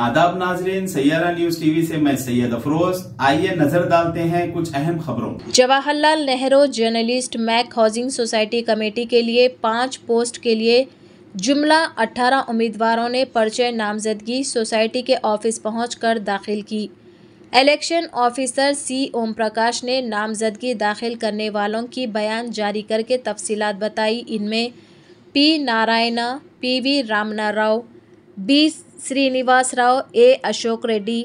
आदाब नाजरीन Saiyaara news TV से मैं सैयद अफरोज आइए नजर डालते हैं कुछ अहम खबरों जवाहरलाल नेहरू जर्नलिस्ट मैक हाउसिंग सोसाइटी कमेटी के लिए पाँच पोस्ट के लिए जुमला 18 उम्मीदवारों ने पर्चे नामजदगी सोसाइटी के ऑफिस पहुंचकर दाखिल की इलेक्शन ऑफिसर सी ओम प्रकाश ने नामजदगी दाखिल करने वालों की बयान जारी करके तफसीलात बताई इनमें P Narayana P V Ramana Rao B Srinivas Rao A Ashok Reddy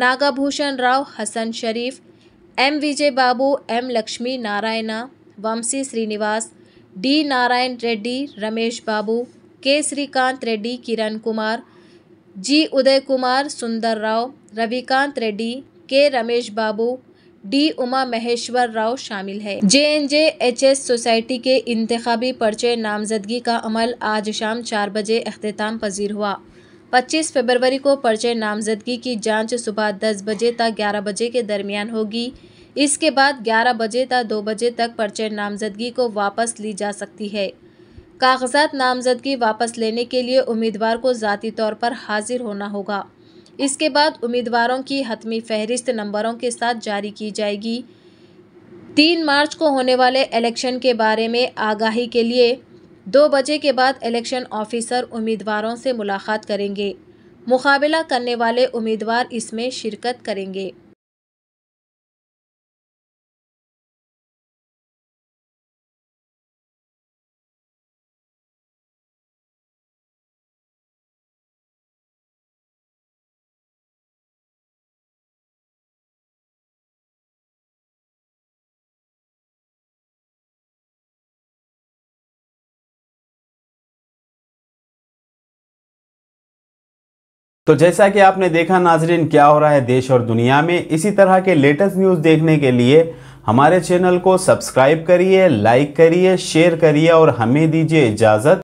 Nagabhushan Rao Hasan Sharif M Vijay Babu M Lakshmi Narayana Vamshi Srinivas D Narayan Reddy Ramesh Babu K Srikanth Reddy किरण कुमार जी उदय कुमार सुंदर राव रविकांत रेड्डी के रमेश बाबू डी उमा महेश्वर राव शामिल है J N J H S society के इंतबी पर्चे नामजदगी का अमल आज शाम चार बजे अख्ताम पजीर हुआ 25 फरवरी को पर्चे नामजदगी की जांच सुबह 10 बजे तक 11 बजे के दरमियान होगी इसके बाद 11 बजे तक 2 बजे तक पर्चे नामजदगी को वापस ली जा सकती है कागजात नामजदगी वापस लेने के लिए उम्मीदवार को जतीी तौर पर हाजिर होना होगा इसके बाद उम्मीदवारों की हतमी फहरिस्त नंबरों के साथ जारी की जाएगी तीन मार्च को होने वाले इलेक्शन के बारे में आगाही के लिए दो बजे के बाद इलेक्शन ऑफिसर उम्मीदवारों से मुलाकात करेंगे मुकाबला करने वाले उम्मीदवार इसमें शिरकत करेंगे तो जैसा कि आपने देखा नाजरीन क्या हो रहा है देश और दुनिया में इसी तरह के लेटेस्ट न्यूज़ देखने के लिए हमारे चैनल को सब्सक्राइब करिए लाइक करिए शेयर करिए और हमें दीजिए इजाज़त